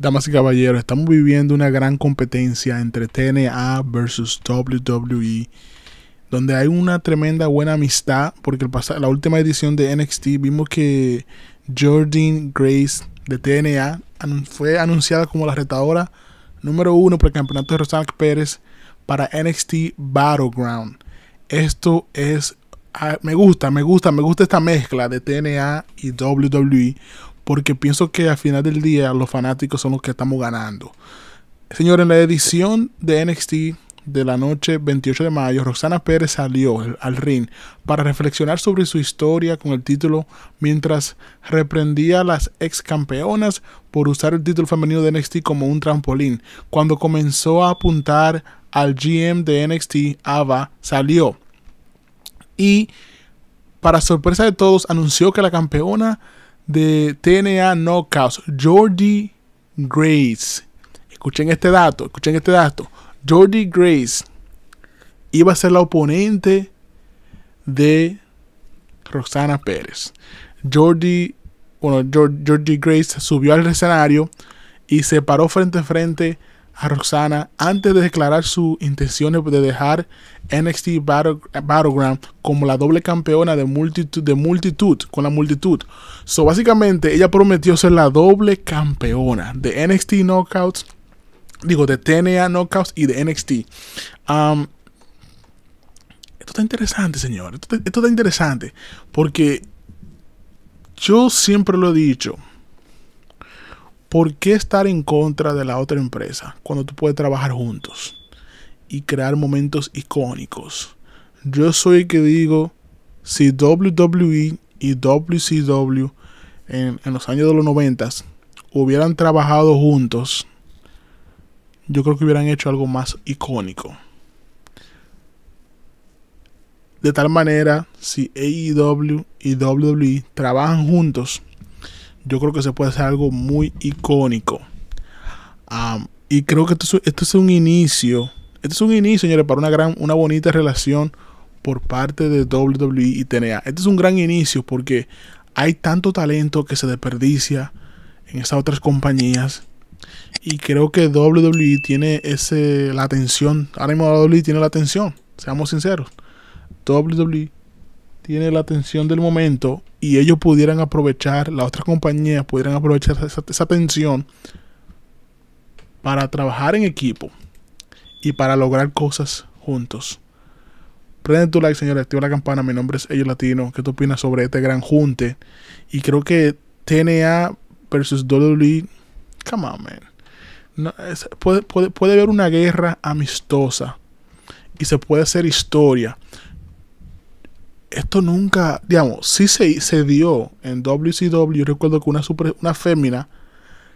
Damas y caballeros, estamos viviendo una gran competencia entre TNA versus WWE, donde hay una tremenda buena amistad, porque el la última edición de NXT vimos que Jordan Grace de TNA fue anunciada como la retadora número uno por el campeonato de Rosalind Pérez para NXT Battleground. Esto es ah, me gusta, me gusta, me gusta esta mezcla de TNA y WWE porque pienso que al final del día los fanáticos son los que estamos ganando. señor en la edición de NXT de la noche 28 de mayo, Roxana Pérez salió al ring para reflexionar sobre su historia con el título mientras reprendía a las ex campeonas por usar el título femenino de NXT como un trampolín. Cuando comenzó a apuntar al GM de NXT, Ava salió. Y para sorpresa de todos, anunció que la campeona de TNA Knockouts, Jordi Grace. Escuchen este dato, escuchen este dato. Jordi Grace iba a ser la oponente de Roxana Pérez. Jordi, bueno, Jordi Grace subió al escenario y se paró frente a frente a Roxana antes de declarar Su intenciones de dejar NXT Battleground como la doble campeona de multitud, de multitud, con la multitud. So, básicamente, ella prometió ser la doble campeona de NXT Knockouts, digo, de TNA Knockouts y de NXT. Um, esto está interesante, señor. esto está interesante porque yo siempre lo he dicho ¿Por qué estar en contra de la otra empresa cuando tú puedes trabajar juntos y crear momentos icónicos? Yo soy el que digo, si WWE y WCW en, los años de los 90 hubieran trabajado juntos, yo creo que hubieran hecho algo más icónico. De tal manera, si AEW y WWE trabajan juntos, yo creo que se puede hacer algo muy icónico. y creo que esto, es un inicio. Esto es un inicio, señores, para una gran, una bonita relación por parte de WWE y TNA. Este es un gran inicio porque hay tanto talento que se desperdicia en esas otras compañías. Y creo que WWE tiene ese, la atención. Ahora mismo WWE tiene la atención. Seamos sinceros. WWE tiene la atención del momento y ellos pudieran aprovechar, las otras compañías pudieran aprovechar esa, atención para trabajar en equipo y para lograr cosas juntos. Prende tu like, señores, activa la campana. Mi nombre es Ellos Latino. ¿Qué tú opinas sobre este gran junte? Y creo que TNA versus WWE, come on, man. puede, puede haber una guerra amistosa y se puede hacer historia esto nunca, digamos, si se, se dio en WCW. Yo recuerdo que una, una fémina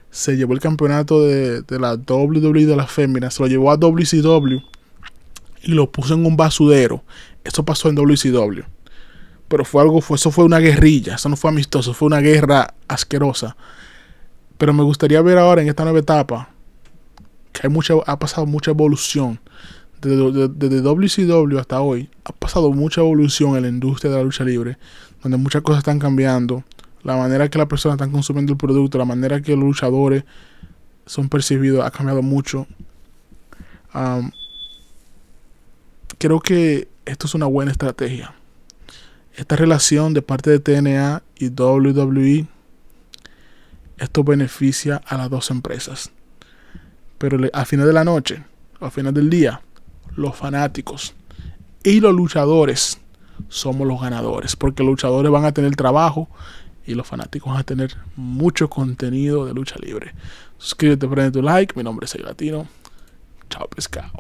se llevó el campeonato de, de la WWE de la féminas, se lo llevó a WCW y lo puso en un basudero. eso pasó en WCW. Pero fue algo, fue, eso fue una guerrilla, eso no fue amistoso, fue una guerra asquerosa. Pero me gustaría ver ahora en esta nueva etapa que hay mucha, ha pasado mucha evolución desde, WCW hasta hoy ha pasado mucha evolución en la industria de la lucha libre, donde muchas cosas están cambiando, la manera que las personas están consumiendo el producto, la manera que los luchadores son percibidos ha cambiado mucho. creo que esto es una buena estrategia. Esta relación de parte de TNA y WWE, esto beneficia a las dos empresas. Pero al final de la noche, al final del día, los fanáticos y los luchadores somos los ganadores, porque los luchadores van a tener trabajo y los fanáticos van a tener mucho contenido de lucha libre. Suscríbete, prende tu like, mi nombre es El Latino. Chao pescado.